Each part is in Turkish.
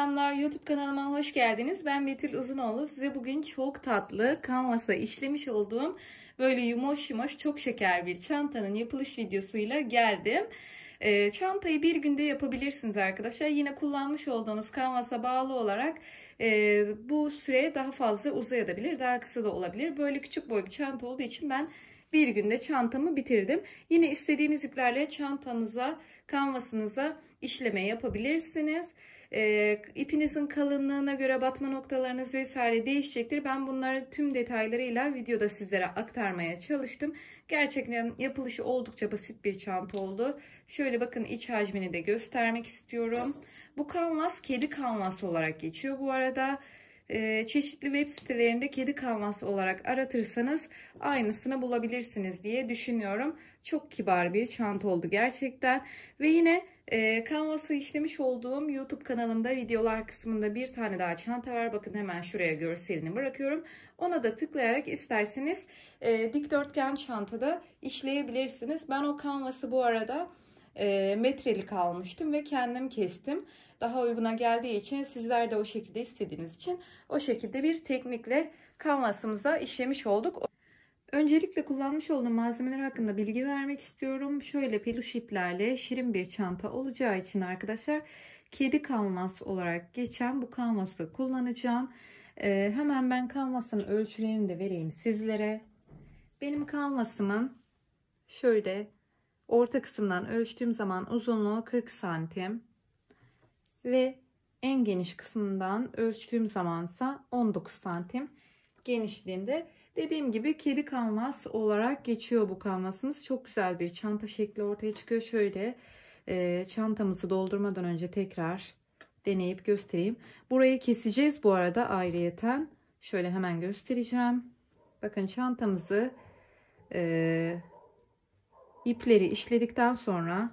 selamlar. YouTube kanalıma hoş geldiniz. Ben Betül Uzunoğlu. Size bugün çok tatlı kanvasa işlemiş olduğum böyle yumoş yumoş çok şeker bir çantanın yapılış videosuyla geldim. Ee, çantayı bir günde yapabilirsiniz arkadaşlar. Yine kullanmış olduğunuz kanvasa bağlı olarak e, bu süre daha fazla uzayabilir, daha kısa da olabilir. Böyle küçük boy bir çanta olduğu için ben bir günde çantamı bitirdim. Yine istediğiniz iplerle çantanıza, kanvasınıza işleme yapabilirsiniz. E, ipinizin kalınlığına göre batma noktalarınız vesaire değişecektir. Ben bunları tüm detaylarıyla videoda sizlere aktarmaya çalıştım. Gerçekten yapılışı oldukça basit bir çanta oldu. Şöyle bakın iç hacmini de göstermek istiyorum. Bu kanvas kedi kanvası olarak geçiyor. Bu arada e, çeşitli web sitelerinde kedi kanvası olarak aratırsanız aynısını bulabilirsiniz diye düşünüyorum. Çok kibar bir çanta oldu gerçekten. Ve yine ee, Canvas'ı işlemiş olduğum YouTube kanalımda videolar kısmında bir tane daha çanta var. Bakın hemen şuraya görselini bırakıyorum. Ona da tıklayarak isterseniz e, dikdörtgen çantada işleyebilirsiniz. Ben o Canvas'ı bu arada e, metrelik almıştım ve kendim kestim. Daha uyguna geldiği için sizler de o şekilde istediğiniz için o şekilde bir teknikle canvas'ımıza işlemiş olduk. Öncelikle kullanmış olduğum malzemeler hakkında bilgi vermek istiyorum. Şöyle peluş iplerle şirin bir çanta olacağı için arkadaşlar kedi kanvas olarak geçen bu kanvası kullanacağım. Ee, hemen ben kanvasın ölçülerini de vereyim sizlere. Benim kanvasımın şöyle orta kısımdan ölçtüğüm zaman uzunluğu 40 santim ve en geniş kısmından ölçtüğüm zamansa 19 santim genişliğinde. Dediğim gibi kedi kanvas olarak geçiyor bu kanvasımız. Çok güzel bir çanta şekli ortaya çıkıyor. Şöyle e, çantamızı doldurmadan önce tekrar deneyip göstereyim. Burayı keseceğiz bu arada ayrıyeten. Şöyle hemen göstereceğim. Bakın çantamızı e, ipleri işledikten sonra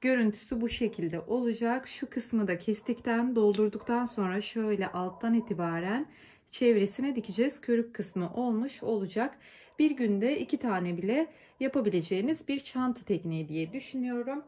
görüntüsü bu şekilde olacak. Şu kısmı da kestikten doldurduktan sonra şöyle alttan itibaren çevresine dikeceğiz. Körük kısmı olmuş olacak. Bir günde iki tane bile yapabileceğiniz bir çanta tekniği diye düşünüyorum.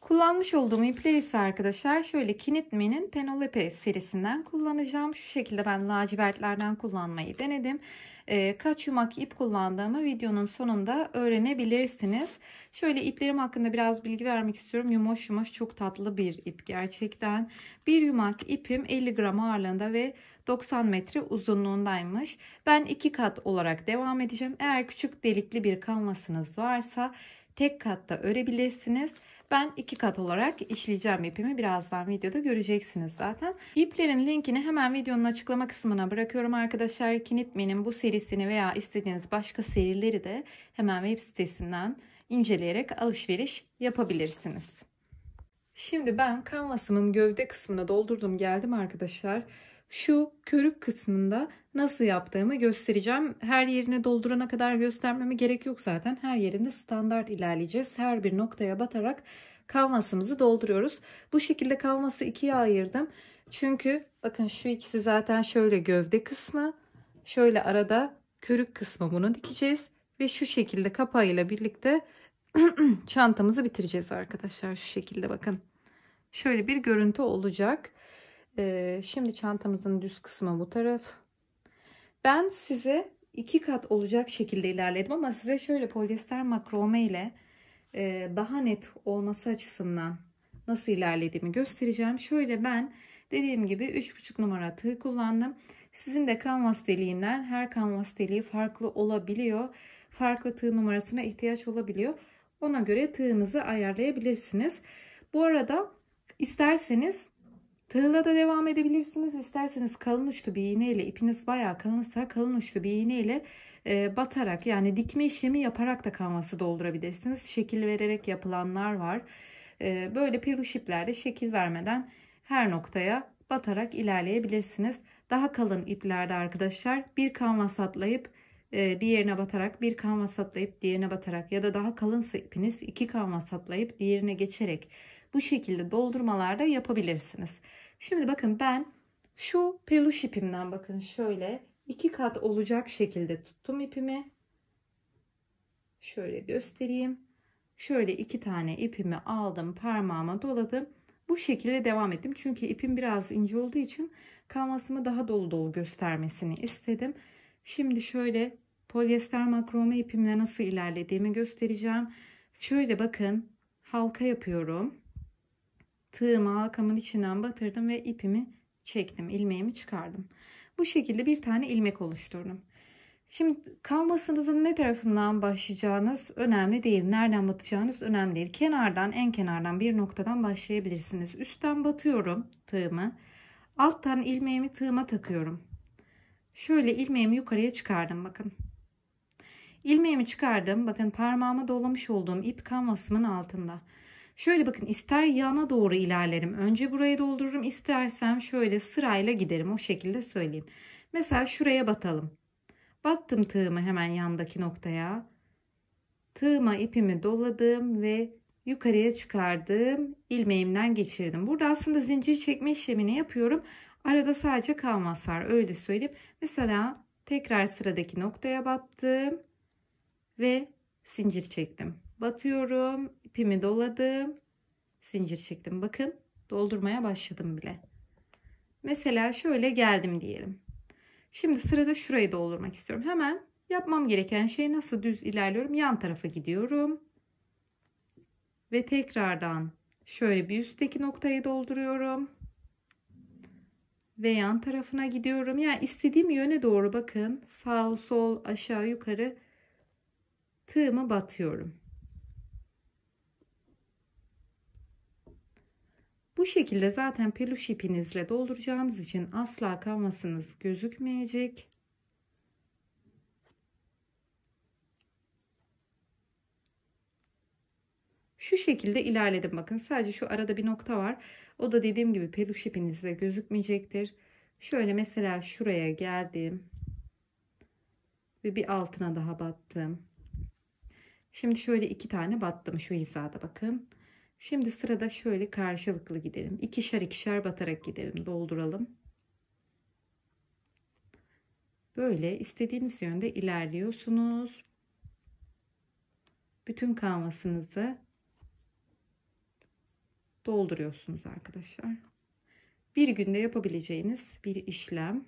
Kullanmış olduğum ipler ise arkadaşlar şöyle Knitme'nin Penelope serisinden kullanacağım. Şu şekilde ben lacivertlerden kullanmayı denedim. E, kaç yumak ip kullandığımı videonun sonunda öğrenebilirsiniz. Şöyle iplerim hakkında biraz bilgi vermek istiyorum. Yumoş yumoş çok tatlı bir ip gerçekten. Bir yumak ipim 50 gram ağırlığında ve 90 metre uzunluğundaymış. Ben iki kat olarak devam edeceğim. Eğer küçük delikli bir kanvasınız varsa tek katta örebilirsiniz. Ben iki kat olarak işleyeceğim ipimi. Birazdan videoda göreceksiniz zaten. İplerin linkini hemen videonun açıklama kısmına bırakıyorum arkadaşlar. Knitmen'in bu serisini veya istediğiniz başka serileri de hemen web sitesinden inceleyerek alışveriş yapabilirsiniz. Şimdi ben kanvasımın gövde kısmına doldurdum geldim arkadaşlar şu körük kısmında nasıl yaptığımı göstereceğim. Her yerine doldurana kadar göstermeme gerek yok zaten. Her yerinde standart ilerleyeceğiz. Her bir noktaya batarak kanvasımızı dolduruyoruz. Bu şekilde kanvası ikiye ayırdım. Çünkü bakın şu ikisi zaten şöyle gövde kısmı. Şöyle arada körük kısmı bunu dikeceğiz. Ve şu şekilde kapağıyla birlikte çantamızı bitireceğiz arkadaşlar. Şu şekilde bakın. Şöyle bir görüntü olacak. Ee, şimdi çantamızın düz kısmı bu taraf. Ben size iki kat olacak şekilde ilerledim ama size şöyle polyester makrome ile e, daha net olması açısından nasıl ilerlediğimi göstereceğim. Şöyle ben dediğim gibi 3,5 numara tığ kullandım. Sizin de kanvas deliğinden her kanvas deliği farklı olabiliyor. Farklı tığ numarasına ihtiyaç olabiliyor. Ona göre tığınızı ayarlayabilirsiniz. Bu arada isterseniz Tığla da devam edebilirsiniz. İsterseniz kalın uçlu bir iğne ile ipiniz bayağı kalınsa kalın uçlu bir iğne ile e, batarak yani dikme işlemi yaparak da kanvası doldurabilirsiniz. Şekil vererek yapılanlar var. E, böyle piruş iplerde şekil vermeden her noktaya batarak ilerleyebilirsiniz. Daha kalın iplerde arkadaşlar bir kanvas atlayıp e, diğerine batarak bir kanvas atlayıp diğerine batarak ya da daha kalınsa ipiniz iki kanvas atlayıp diğerine geçerek bu şekilde doldurmalarda yapabilirsiniz. Şimdi bakın ben şu peluş ipimden bakın şöyle iki kat olacak şekilde tuttum ipimi. Şöyle göstereyim. Şöyle iki tane ipimi aldım parmağıma doladım. Bu şekilde devam ettim. Çünkü ipim biraz ince olduğu için kanvasımı daha dolu dolu göstermesini istedim. Şimdi şöyle polyester makrome ipimle nasıl ilerlediğimi göstereceğim. Şöyle bakın halka yapıyorum. Tığımı halkamın içinden batırdım ve ipimi çektim. ilmeğimi çıkardım. Bu şekilde bir tane ilmek oluşturdum. Şimdi kanvasınızın ne tarafından başlayacağınız önemli değil. Nereden batacağınız önemli değil. Kenardan en kenardan bir noktadan başlayabilirsiniz. Üstten batıyorum tığımı. Alttan ilmeğimi tığıma takıyorum. Şöyle ilmeğimi yukarıya çıkardım bakın. İlmeğimi çıkardım. Bakın parmağıma dolamış olduğum ip kanvasımın altında. Şöyle bakın ister yana doğru ilerlerim. Önce burayı doldururum. istersem şöyle sırayla giderim. O şekilde söyleyeyim. Mesela şuraya batalım. Battım tığımı hemen yandaki noktaya. Tığıma ipimi doladım ve yukarıya çıkardım. ilmeğimden geçirdim. Burada aslında zincir çekme işlemini yapıyorum. Arada sadece kalmazlar öyle söyleyeyim. Mesela tekrar sıradaki noktaya battım ve zincir çektim. Batıyorum, ipimi doladım, zincir çektim. Bakın doldurmaya başladım bile. Mesela şöyle geldim diyelim. Şimdi sırada şurayı doldurmak istiyorum. Hemen yapmam gereken şey nasıl düz ilerliyorum? Yan tarafa gidiyorum. Ve tekrardan şöyle bir üstteki noktayı dolduruyorum ve yan tarafına gidiyorum. Yani istediğim yöne doğru bakın. Sağ, sol, aşağı, yukarı tığımı batıyorum. Bu şekilde zaten peluş ipinizle dolduracağınız için asla kanvasınız gözükmeyecek. Şu şekilde ilerledim bakın. Sadece şu arada bir nokta var. O da dediğim gibi peluş ipinizde gözükmeyecektir. Şöyle mesela şuraya geldim. Ve bir altına daha battım. Şimdi şöyle iki tane battım şu hizada bakın. Şimdi sırada şöyle karşılıklı gidelim. İkişer ikişer batarak gidelim. Dolduralım. Böyle istediğiniz yönde ilerliyorsunuz. Bütün kanvasınızı dolduruyorsunuz arkadaşlar. Bir günde yapabileceğiniz bir işlem.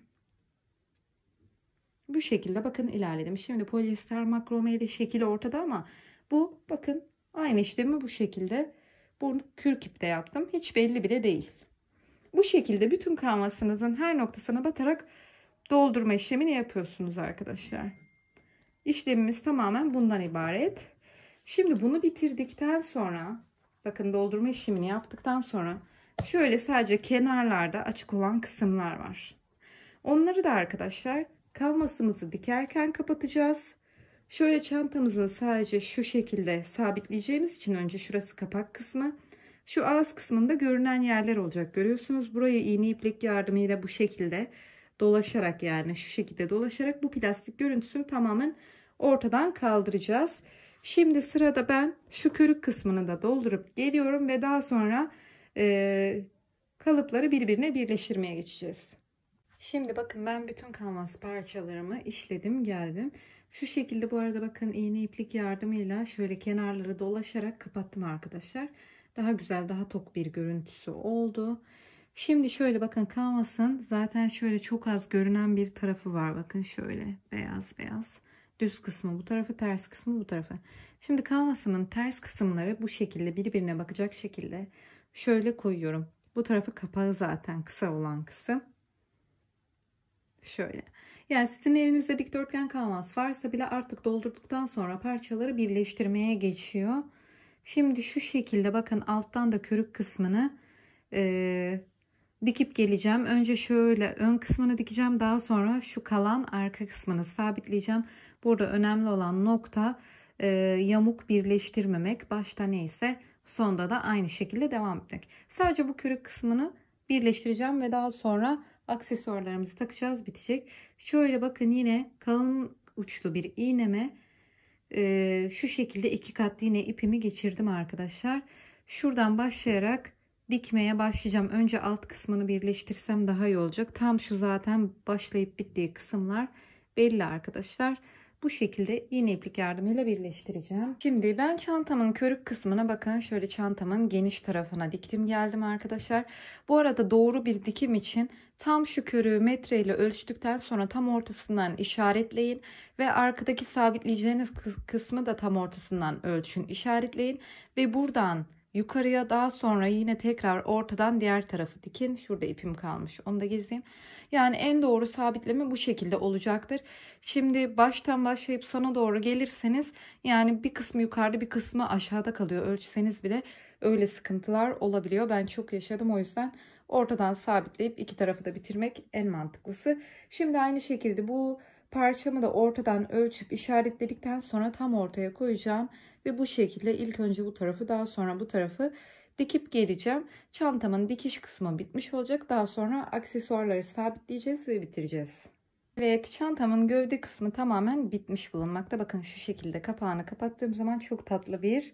Bu şekilde bakın ilerledim. Şimdi polyester makromeyde şekil ortada ama bu bakın aynı işlemi bu şekilde bunu kürk ipte yaptım. Hiç belli bile değil. Bu şekilde bütün kanvasınızın her noktasına batarak doldurma işlemini yapıyorsunuz arkadaşlar. İşlemimiz tamamen bundan ibaret. Şimdi bunu bitirdikten sonra Bakın doldurma işlemini yaptıktan sonra şöyle sadece kenarlarda açık olan kısımlar var. Onları da arkadaşlar kalmasımızı dikerken kapatacağız. Şöyle çantamızı sadece şu şekilde sabitleyeceğimiz için önce şurası kapak kısmı. Şu ağız kısmında görünen yerler olacak. Görüyorsunuz burayı iğne iplik yardımıyla bu şekilde dolaşarak yani şu şekilde dolaşarak bu plastik görüntüsünü tamamen ortadan kaldıracağız. Şimdi sırada ben şu kürük kısmını da doldurup geliyorum ve daha sonra e, kalıpları birbirine birleştirmeye geçeceğiz. Şimdi bakın ben bütün kanvas parçalarımı işledim geldim. Şu şekilde bu arada bakın iğne iplik yardımıyla şöyle kenarları dolaşarak kapattım arkadaşlar. Daha güzel daha tok bir görüntüsü oldu. Şimdi şöyle bakın kanvasın zaten şöyle çok az görünen bir tarafı var. Bakın şöyle beyaz beyaz. Düz kısmı bu tarafa, ters kısmı bu tarafa. Şimdi kanvasımın ters kısımları bu şekilde birbirine bakacak şekilde şöyle koyuyorum. Bu tarafı kapağı zaten kısa olan kısım. Şöyle. Yani sizin elinizde dikdörtgen kanvas varsa bile artık doldurduktan sonra parçaları birleştirmeye geçiyor. Şimdi şu şekilde bakın alttan da körük kısmını e, dikip geleceğim. Önce şöyle ön kısmını dikeceğim. Daha sonra şu kalan arka kısmını sabitleyeceğim. Burada önemli olan nokta e, yamuk birleştirmemek. Başta neyse sonda da aynı şekilde devam etmek. Sadece bu körük kısmını birleştireceğim ve daha sonra aksesuarlarımızı takacağız bitecek. Şöyle bakın yine kalın uçlu bir iğneme e, şu şekilde iki kat yine ipimi geçirdim arkadaşlar. Şuradan başlayarak dikmeye başlayacağım. Önce alt kısmını birleştirsem daha iyi olacak. Tam şu zaten başlayıp bittiği kısımlar belli arkadaşlar. Bu şekilde iğne iplik yardımıyla birleştireceğim. Şimdi ben çantamın körük kısmına bakın şöyle çantamın geniş tarafına diktim geldim arkadaşlar. Bu arada doğru bir dikim için tam şu körüğü metre ile ölçtükten sonra tam ortasından işaretleyin ve arkadaki sabitleyeceğiniz kısmı da tam ortasından ölçün işaretleyin ve buradan Yukarıya daha sonra yine tekrar ortadan diğer tarafı dikin. Şurada ipim kalmış. Onu da gezeyim. Yani en doğru sabitleme bu şekilde olacaktır. Şimdi baştan başlayıp sona doğru gelirseniz yani bir kısmı yukarıda bir kısmı aşağıda kalıyor. Ölçseniz bile öyle sıkıntılar olabiliyor. Ben çok yaşadım o yüzden ortadan sabitleyip iki tarafı da bitirmek en mantıklısı. Şimdi aynı şekilde bu parçamı da ortadan ölçüp işaretledikten sonra tam ortaya koyacağım. Ve bu şekilde ilk önce bu tarafı daha sonra bu tarafı dikip geleceğim. Çantamın dikiş kısmı bitmiş olacak. Daha sonra aksesuarları sabitleyeceğiz ve bitireceğiz. Evet çantamın gövde kısmı tamamen bitmiş bulunmakta. Bakın şu şekilde kapağını kapattığım zaman çok tatlı bir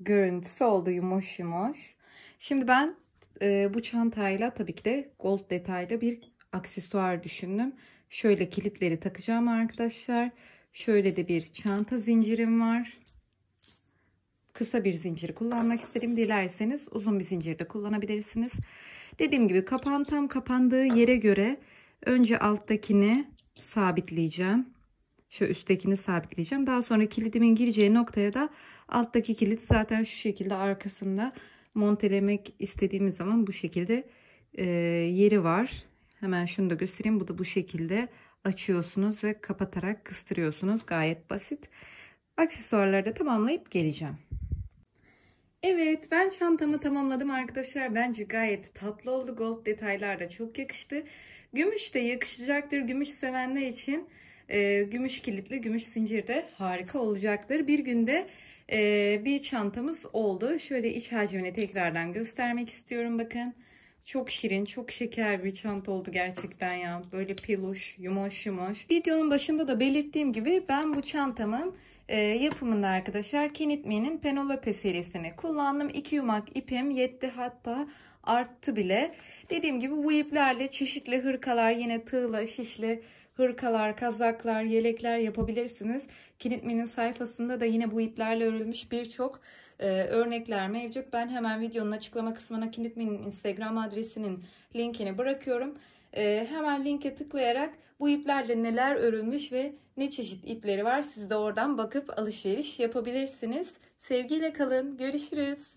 görüntüsü oldu yumuş yumuş. Şimdi ben e, bu çantayla tabii ki de gold detaylı bir aksesuar düşündüm. Şöyle kilitleri takacağım arkadaşlar. Şöyle de bir çanta zincirim var kısa bir zincir kullanmak istedim. Dilerseniz uzun bir zincir de kullanabilirsiniz. Dediğim gibi kapağın tam kapandığı yere göre önce alttakini sabitleyeceğim. Şu üsttekini sabitleyeceğim. Daha sonra kilidimin gireceği noktaya da alttaki kilit zaten şu şekilde arkasında montelemek istediğimiz zaman bu şekilde e, yeri var. Hemen şunu da göstereyim. Bu da bu şekilde açıyorsunuz ve kapatarak kıstırıyorsunuz. Gayet basit. Aksesuarları da tamamlayıp geleceğim. Evet ben çantamı tamamladım arkadaşlar. Bence gayet tatlı oldu. Gold detaylar da çok yakıştı. Gümüş de yakışacaktır. Gümüş sevenler için e, gümüş kilitli, gümüş zincir de harika olacaktır. Bir günde e, bir çantamız oldu. Şöyle iç hacmini tekrardan göstermek istiyorum. Bakın çok şirin, çok şeker bir çanta oldu gerçekten ya. Böyle peluş, yumuş yumuş. Videonun başında da belirttiğim gibi ben bu çantamın e, yapımında arkadaşlar Kenitme'nin Penelope serisini kullandım. 2 yumak ipim yetti hatta arttı bile. Dediğim gibi bu iplerle çeşitli hırkalar yine tığla şişli hırkalar, kazaklar, yelekler yapabilirsiniz. Kilitme'nin sayfasında da yine bu iplerle örülmüş birçok e, örnekler mevcut. Ben hemen videonun açıklama kısmına Kilitme'nin Instagram adresinin linkini bırakıyorum. E, hemen linke tıklayarak bu iplerle neler örülmüş ve ne çeşit ipleri var siz de oradan bakıp alışveriş yapabilirsiniz. Sevgiyle kalın. Görüşürüz.